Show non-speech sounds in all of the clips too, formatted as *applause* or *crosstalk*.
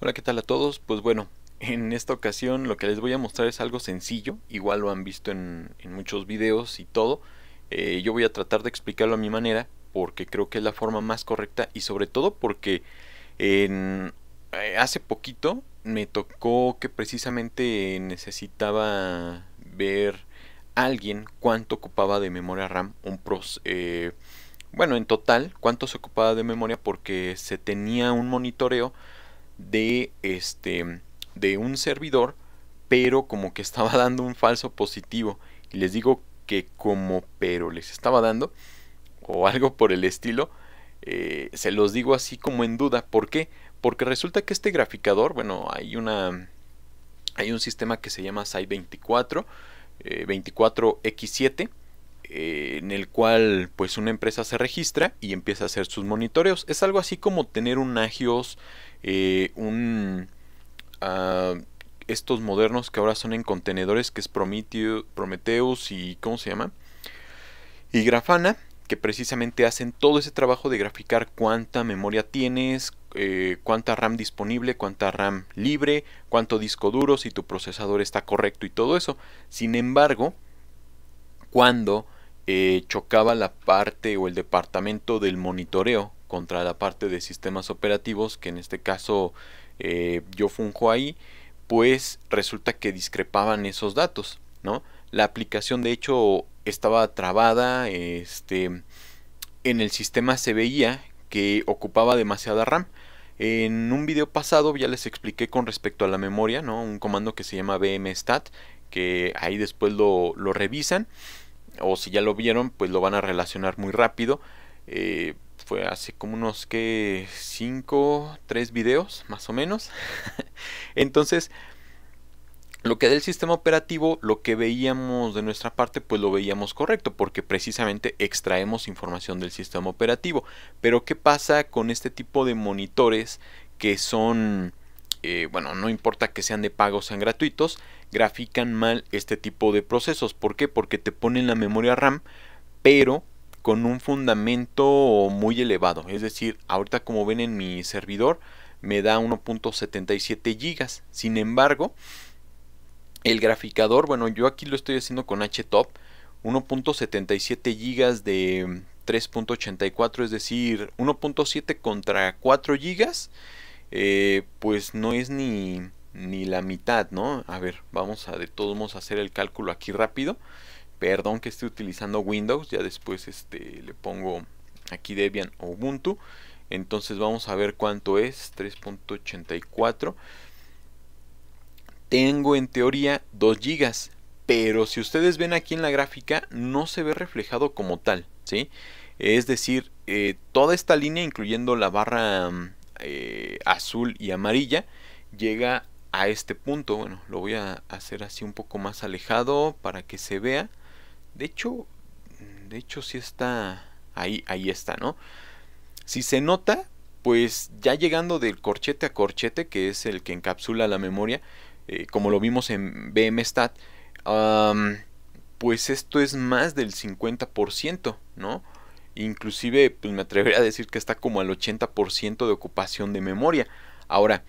Hola, ¿qué tal a todos? Pues bueno, en esta ocasión lo que les voy a mostrar es algo sencillo, igual lo han visto en, muchos videos y todo. Eh, yo voy a tratar de explicarlo a mi manera porque creo que es la forma más correcta y sobre todo porque eh, hace poquito me tocó que precisamente necesitaba ver alguien cuánto ocupaba de memoria RAM un pros... Eh, bueno, en total, cuánto se ocupaba de memoria porque se tenía un monitoreo de este de un servidor, pero como que estaba *laughs* dando un falso positivo. Y les digo que como pero les estaba dando, o algo por el estilo, eh, se los digo así como en duda. ¿Por qué? Porque resulta que este graficador, bueno, hay una. Hay un sistema que se llama SAI24, eh, 24X7, eh, en el cual pues una empresa se registra y empieza a hacer sus monitoreos. Es algo así como tener un Agios eh, un, ah, estos modernos que ahora son en contenedores, que es Prometheus y ¿cómo se llama? Y Grafana, que precisamente hacen todo ese trabajo de graficar cuánta memoria tienes, eh, cuánta RAM disponible, cuánta RAM libre, cuánto disco duro, si tu procesador está correcto y todo eso. Sin embargo, cuando eh, chocaba la parte o el departamento del monitoreo contra la parte de sistemas operativos, que en este caso eh, yo funjo ahí, pues resulta que discrepaban esos datos, ¿no? La aplicación de hecho estaba trabada, este, en el sistema se veía que ocupaba demasiada RAM. En un video pasado ya les expliqué con respecto a la memoria, ¿no? Un comando que se llama bmstat, que ahí después lo, revisan, o si ya lo vieron, pues lo van a relacionar muy rápido. Eh, fue hace como unos que 5, 3 videos más o menos. *laughs* Entonces, lo que del sistema operativo, lo que veíamos de nuestra parte, pues lo veíamos correcto, porque precisamente extraemos información del sistema operativo. Pero ¿qué pasa con este tipo de monitores que son, eh, bueno, no importa que sean de pago o sean gratuitos, grafican mal este tipo de procesos? ¿Por qué? Porque te ponen la memoria RAM, pero con un fundamento muy elevado. Es decir, ahorita como ven en mi servidor me da 1.77 gigas. Sin embargo, el graficador, bueno, yo aquí lo estoy haciendo con HTOP, 1.77 gigas de 3.84, es decir, 1.7 contra 4 gigas, eh, pues no es ni, ni la mitad, ¿no? A ver, vamos a de todos modos hacer el cálculo aquí rápido. Perdón que esté utilizando Windows, ya después este, le pongo aquí Debian o Ubuntu. Entonces vamos a ver cuánto es, 3.84. Tengo en teoría 2 GB, pero si ustedes ven aquí en la gráfica no se ve reflejado como tal, ¿sí? Es decir, eh, toda esta línea, incluyendo la barra eh, azul y amarilla, llega a este punto. Bueno, lo voy a hacer así un poco más alejado para que se vea. De hecho, mm, de hecho sí está ahí, ahí está, ¿no? Si se nota, pues ya llegando del corchete a corchete, que es el que encapsula la memoria, eh, como lo vimos en BMStat, pues esto es más del 50%, ¿no? Inclusive, pues me atrevería a decir que está como al 80% de ocupación de memoria. Ahora,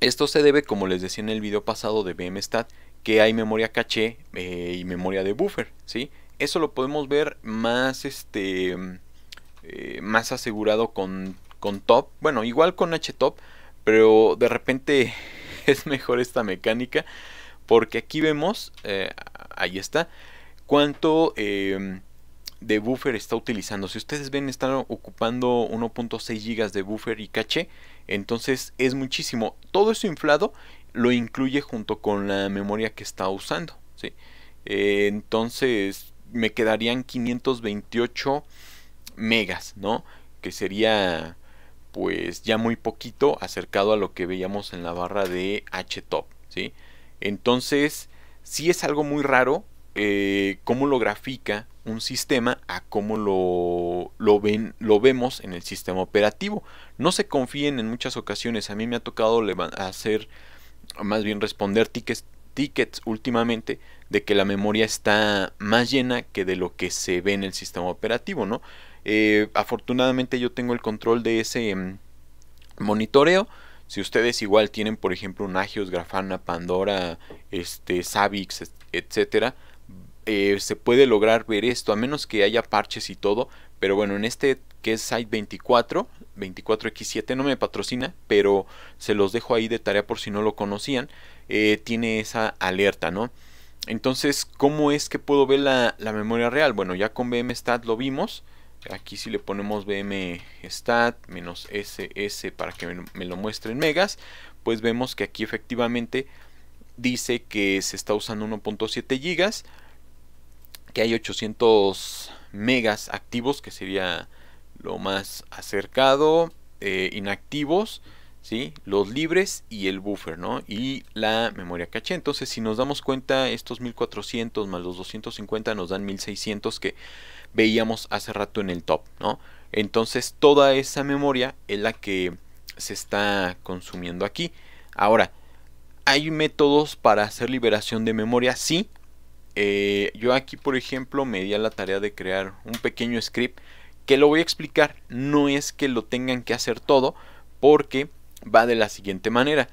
esto se debe, como les decía en el video pasado de BMStat, que hay memoria caché eh, y memoria de buffer, ¿sí? Eso lo podemos ver más, este, eh, más asegurado con, top, bueno, igual con htop, pero de repente *laughs* es mejor esta mecánica porque aquí vemos, eh, ahí está, cuánto em, de buffer está utilizando. Si ustedes ven, están ocupando 1.6 GB de buffer y caché. Entonces es muchísimo. Todo eso inflado lo incluye junto con la memoria que está usando. ¿sí? Eh, entonces me quedarían 528 megas, ¿no? Que sería pues ya muy poquito acercado a lo que veíamos en la barra de HTOP, ¿sí? Entonces, si es algo muy raro eh, cómo lo grafica un sistema a cómo lo, lo, ven, lo vemos en el sistema operativo. No se confíen en muchas ocasiones. A mí me ha tocado hacer más bien responder tickets, tickets últimamente de que la memoria está más llena que de lo que se ve en el sistema operativo, ¿no? Eh, afortunadamente yo tengo el control de ese mm, monitoreo. Si ustedes igual tienen, por ejemplo, un Agios, Grafana, Pandora, este, Savix, etcétera, eh, se puede lograr ver esto, a menos que haya parches y todo. Pero bueno, en este que es Site24, 24x7, no me patrocina, pero se los dejo ahí de tarea por si no lo conocían, eh, tiene esa alerta, ¿no? Entonces, ¿cómo es que puedo ver la, memoria real? Bueno, ya con BMStat lo vimos. Aquí si le ponemos BMStat menos SS para que me, lo muestre en megas, pues vemos que aquí efectivamente dice que se está usando 1.7 gigas, que hay 800 megas activos, que sería lo más acercado, eh, inactivos, ¿sí? los libres y el buffer, ¿no? Y la memoria caché. Entonces, si nos damos cuenta, estos 1400 más los 250 nos dan 1600 que veíamos hace rato en el top, ¿no? Entonces, toda esa memoria es la que se está consumiendo aquí. Ahora, ¿hay métodos para hacer liberación de memoria? Sí. Eh, yo aquí, por ejemplo, me di a la tarea de crear un pequeño script que lo voy a explicar no es que lo tengan que hacer todo, porque va de la siguiente manera.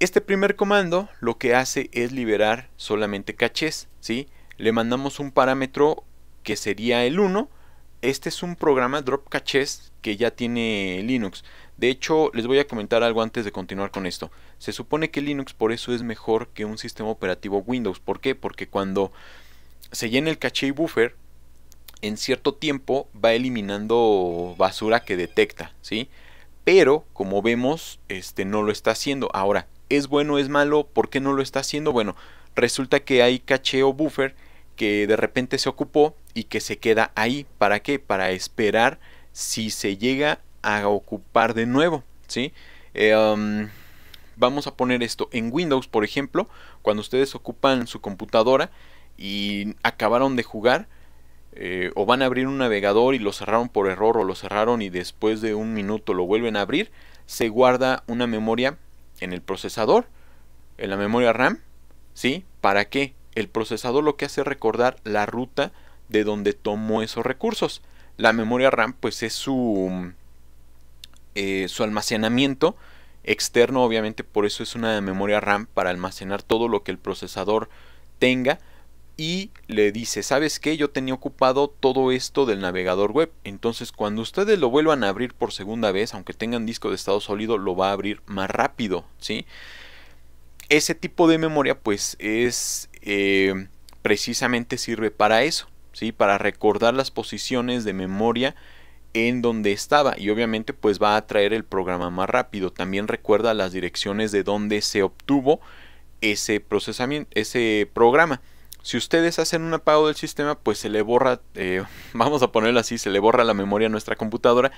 Este primer comando lo que hace es liberar solamente cachés, ¿sí? Le mandamos un parámetro que sería el 1. Este es un programa drop cachés que ya tiene Linux. De hecho, les voy a comentar algo antes de continuar con esto. Se supone que Linux por eso es mejor que un sistema operativo Windows. ¿Por qué? Porque cuando se llena el caché y buffer, en cierto tiempo va eliminando basura que detecta, ¿sí? Pero, como vemos, este no lo está haciendo. Ahora, ¿es bueno, o es malo? ¿Por qué no lo está haciendo? Bueno, resulta que hay cacheo buffer que de repente se ocupó y que se queda ahí. ¿Para qué? Para esperar si se llega a ocupar de nuevo, ¿sí? Eh, vamos a poner esto en Windows, por ejemplo, cuando ustedes ocupan su computadora y acabaron de jugar, eh, o van a abrir un navegador y lo cerraron por error o lo cerraron y después de un minuto lo vuelven a abrir, se guarda una memoria en el procesador, en la memoria RAM, ¿sí? ¿Para qué? El procesador lo que hace es recordar la ruta de donde tomó esos recursos. La memoria RAM pues es su eh, almacenamiento externo, obviamente por eso es una memoria RAM para almacenar todo lo que el procesador tenga y le dice, ¿sabes qué? Yo tenía ocupado todo esto del navegador web. Entonces cuando ustedes lo vuelvan a abrir por segunda vez, aunque tengan disco de estado sólido, lo va a abrir más rápido, ¿sí? Ese tipo de memoria pues es eh, precisamente sirve para eso, ¿sí? Para recordar las posiciones de memoria en donde estaba y obviamente pues va a traer el programa más rápido. También recuerda las direcciones de donde se obtuvo ese procesamiento, ese programa. Si ustedes hacen un apago del sistema, pues se le borra, eh, *laughs* vamos a ponerlo así, se le borra la memoria a nuestra computadora,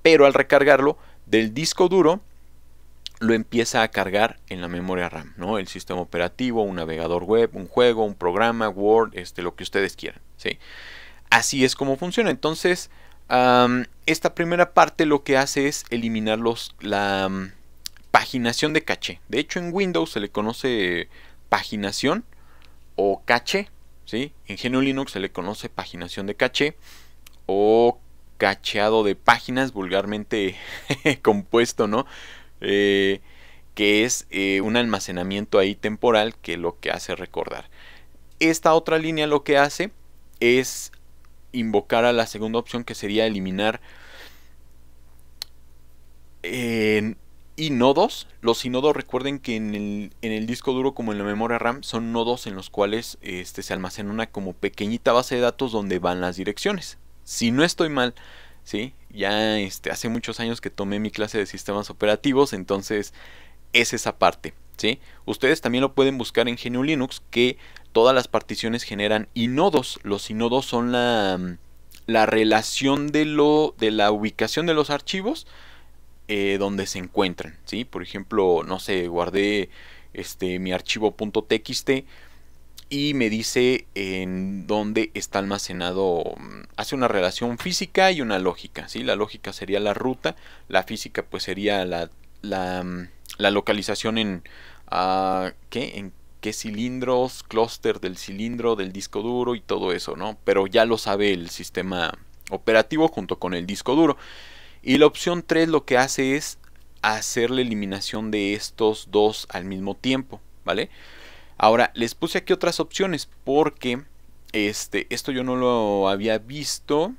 pero al recargarlo del disco duro, lo empieza a cargar en la memoria RAM, ¿no? El sistema operativo, un navegador web, un juego, un programa, Word, este, lo que ustedes quieran, ¿sí? Así es como funciona. Entonces, esta primera parte lo que hace es eliminar la paginación de caché. De hecho, en Windows se le conoce paginación o caché. ¿sí? En GNU Linux se le conoce paginación de caché o cacheado de páginas, vulgarmente *laughs* compuesto, ¿no? Eh, que es eh, un almacenamiento ahí temporal que lo que hace recordar. Esta otra línea lo que hace es invocar a la segunda opción que sería eliminar eh, y nodos. Los nodos recuerden que en el, disco duro como en la memoria RAM son nodos en los cuales este, se almacena una como pequeñita base de datos donde van las direcciones. Si no estoy mal, ¿sí? ya este, hace muchos años que tomé mi clase de sistemas operativos, entonces es esa parte. ¿sí? Ustedes también lo pueden buscar en GNU Linux que todas las particiones generan nodos, Los inodos son la, relación de, lo, de la ubicación de los archivos eh, donde se encuentran, ¿sí? Por ejemplo, no sé, guardé este, mi archivo .txt y me dice en dónde está almacenado, mm, hace una relación física y una lógica, ¿sí? La lógica sería la ruta, la física pues sería la, mm, localización en, ah, ¿qué? En qué cilindros, clúster del cilindro, del disco duro y todo eso, Pero ya lo sabe el sistema operativo junto con el disco duro. Y la opción 3 lo que hace es hacer la eliminación de estos dos al mismo tiempo, ¿vale? Ahora, les puse aquí otras opciones porque este, esto yo no lo había visto.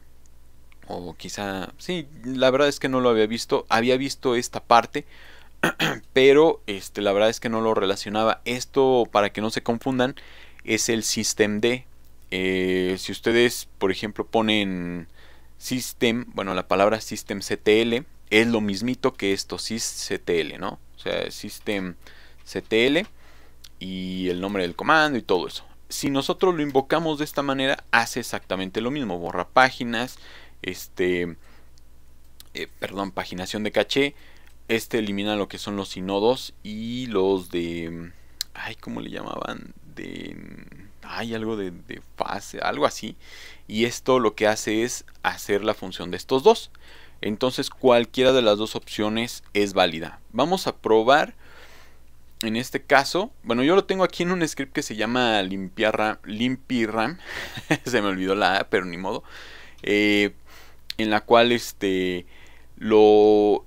O quizá, sí, la verdad es que no lo había visto. Había visto esta parte, *clears throat* pero este, la verdad es que no lo relacionaba. Esto, para que no se confundan, es el sistema D eh, si ustedes, por ejemplo, ponen System, bueno, la palabra systemctl es lo mismito que esto, sysctl, ¿no? O sea, systemctl y el nombre del comando y todo eso. Si nosotros lo invocamos de esta manera, hace exactamente lo mismo. Borra páginas, este, eh, perdón, paginación de caché. Este elimina lo que son los sinodos y los de... Ay, ¿cómo le llamaban? De hay algo de, fase, algo así. Y esto lo que hace es hacer la función de estos dos. Entonces cualquiera de las dos opciones es válida. Vamos a probar en este caso. Bueno, yo lo tengo aquí en un script que se llama limpiar limpiram. *laughs* se me olvidó la A, pero ni modo. Eh, en la cual este lo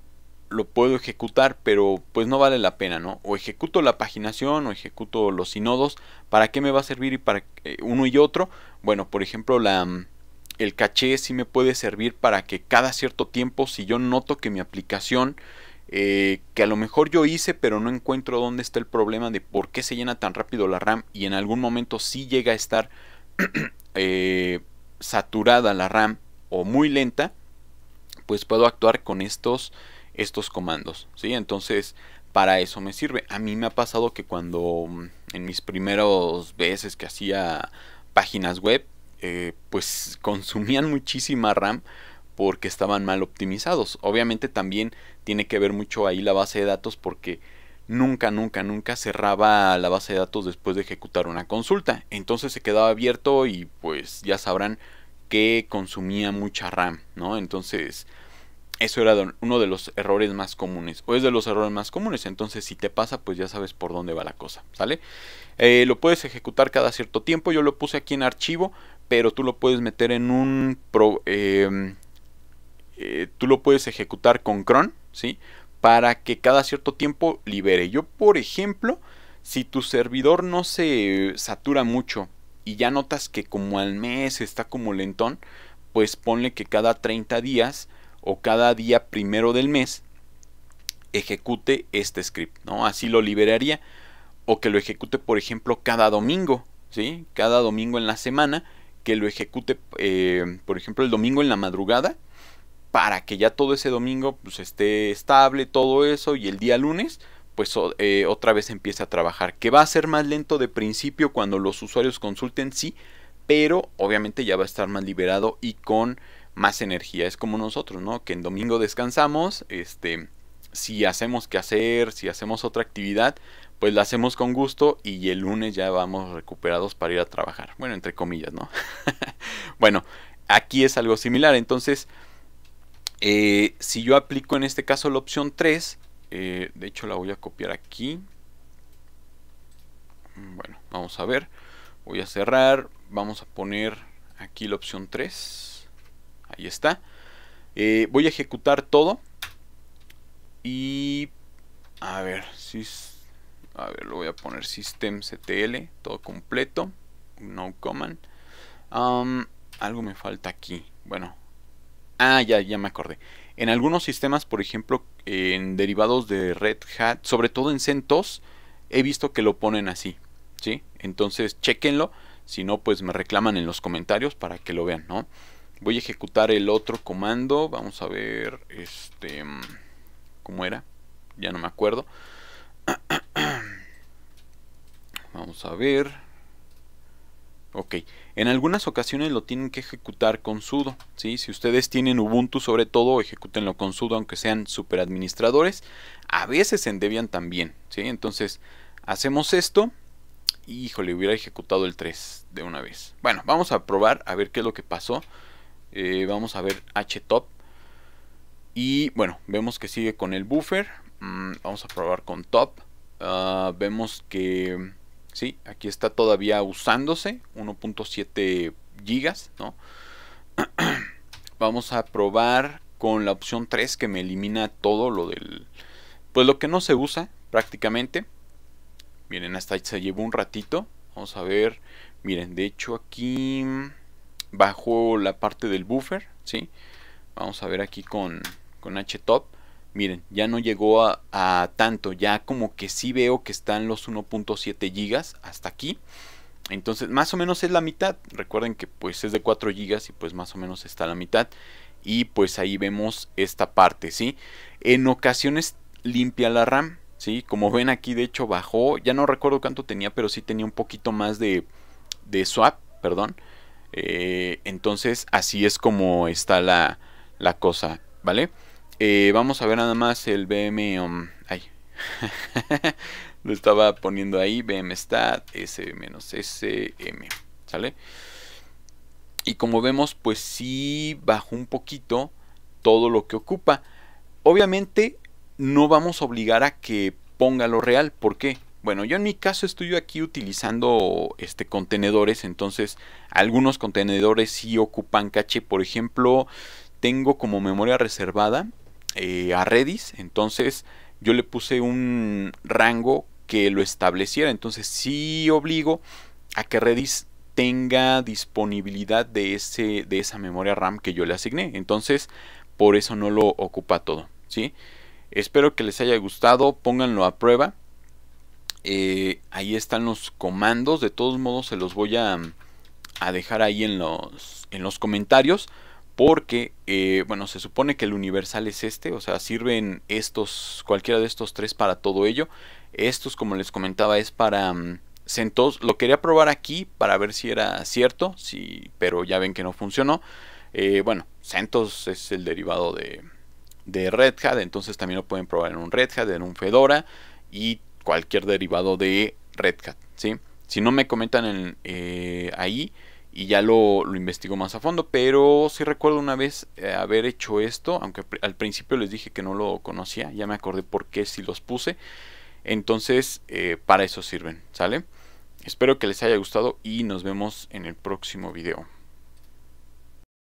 lo puedo ejecutar, pero pues no vale la pena, ¿no? O ejecuto la paginación o ejecuto los sinodos, ¿para qué me va a servir y para eh, uno y otro? Bueno, por ejemplo, la, mm, el caché sí me puede servir para que cada cierto tiempo, si yo noto que mi aplicación, eh, que a lo mejor yo hice, pero no encuentro dónde está el problema de por qué se llena tan rápido la RAM y en algún momento sí llega a estar *clears throat* eh, saturada la RAM o muy lenta, pues puedo actuar con estos estos comandos. ¿sí? Entonces, para eso me sirve. A mí me ha pasado que cuando mm, en mis primeros veces que hacía páginas web, eh, pues *laughs* consumían muchísima RAM porque estaban mal optimizados. Obviamente también tiene que ver mucho ahí la base de datos porque nunca, nunca, nunca cerraba la base de datos después de ejecutar una consulta. Entonces se quedaba abierto y pues ya sabrán que consumía mucha RAM, ¿no? Entonces eso era uno de los errores más comunes, o es de los errores más comunes. Entonces, si te pasa, pues ya sabes por dónde va la cosa, ¿sale? Eh, lo puedes ejecutar cada cierto tiempo. Yo lo puse aquí en archivo, pero tú lo puedes meter en un. Pro, em, eh, tú lo puedes ejecutar con cron, ¿sí? Para que cada cierto tiempo libere. Yo, por ejemplo, si tu servidor no se satura mucho y ya notas que como al mes está como lentón, pues ponle que cada 30 días o cada día primero del mes ejecute este script, ¿no? Así lo liberaría o que lo ejecute, por ejemplo, cada domingo, ¿sí? Cada domingo en la semana, que lo ejecute, eh, por ejemplo, el domingo en la madrugada, para que ya todo ese domingo pues, esté estable, todo eso, y el día lunes, pues eh, otra vez empiece a trabajar. Que va a ser más lento de principio cuando los usuarios consulten, sí, pero obviamente ya va a estar más liberado y con más energía. Es como nosotros, ¿no? Que en domingo descansamos, este, si hacemos que hacer, si hacemos otra actividad, pues la hacemos con gusto y el lunes ya vamos recuperados para ir a trabajar. Bueno, entre comillas, ¿no? *laughs* bueno, aquí es algo similar. Entonces, eh, si yo aplico en este caso la opción 3, eh, de hecho la voy a copiar aquí. Bueno, vamos a ver. Voy a cerrar. Vamos a poner aquí la opción 3. Ahí está. Eh, voy a ejecutar todo. Y... A ver, si... A ver, lo voy a poner systemctl, todo completo. No command. algo me falta aquí. Bueno. Ah, ya, ya me acordé. En algunos sistemas, por ejemplo, en derivados de Red Hat, sobre todo en CentOS, he visto que lo ponen así. ¿Sí? Entonces, chequenlo. Si no, pues me reclaman en los comentarios para que lo vean, ¿no? Voy a ejecutar el otro comando. Vamos a ver este cómo era. Ya no me acuerdo. *clears throat* Vamos a ver. Ok. En algunas ocasiones lo tienen que ejecutar con sudo. ¿sí? Si ustedes tienen Ubuntu sobre todo, ejecútenlo con sudo aunque sean super administradores. A veces se Debian también. ¿sí? Entonces hacemos esto. Híjole, hubiera ejecutado el 3 de una vez. Bueno, vamos a probar a ver qué es lo que pasó. Eh, vamos a ver htop y bueno vemos que sigue con el buffer mm, vamos a probar con top ah, vemos que sí aquí está todavía usándose 1.7 gigas no *clears throat* vamos a probar con la opción 3 que me elimina todo lo del pues lo que no se usa prácticamente miren hasta se llevó un ratito vamos a ver miren de hecho aquí bajo la parte del buffer, ¿sí? Vamos a ver aquí con, con htop. Miren, ya no llegó a, tanto, ya como que sí veo que están los 1.7 gigas hasta aquí. Entonces, más o menos es la mitad. Recuerden que pues es de 4 gigas y pues más o menos está la mitad. Y pues ahí vemos esta parte, ¿sí? En ocasiones limpia la RAM, ¿sí? Como ven aquí, de hecho bajó, ya no recuerdo cuánto tenía, pero sí tenía un poquito más de, de swap, perdón. Eh, entonces así es como está la, cosa, ¿vale? Eh, vamos a ver nada más el BM... Um, ay. *laughs* Lo estaba poniendo ahí, BM stat, S-SM, ¿sale? Y como vemos, pues sí bajó un poquito todo lo que ocupa. Obviamente no vamos a obligar a que ponga lo real, ¿por qué? Bueno, yo en mi caso estoy aquí utilizando este, contenedores, entonces algunos contenedores sí ocupan caché. Por ejemplo, tengo como memoria reservada eh, a Redis, entonces yo le puse un rango que lo estableciera. Entonces sí obligo a que Redis tenga disponibilidad de, ese, de esa memoria RAM que yo le asigné. Entonces por eso no lo ocupa todo. ¿sí? Espero que les haya gustado, pónganlo a prueba. Eh, ahí están los comandos. De todos modos se los voy a, dejar ahí en los, en los comentarios. Porque, eh, bueno, se supone que el universal es este. O sea, sirven estos, cualquiera de estos tres para todo ello. Estos, como les comentaba, es para... Mm, CentOS lo quería probar aquí para ver si era cierto, si, pero ya ven que no funcionó. Eh, bueno, CentOS es el derivado de, de Red Hat, entonces también lo pueden probar en un Red Hat, en un Fedora y cualquier derivado de Red Hat. ¿sí? Si no me comentan en, eh, ahí y ya lo, lo, investigo más a fondo, pero si recuerdo una vez eh, haber hecho esto, aunque al principio les dije que no lo conocía, ya me acordé por qué si los puse. Entonces, eh, para eso sirven, ¿sale? Espero que les haya gustado y nos vemos en el próximo video.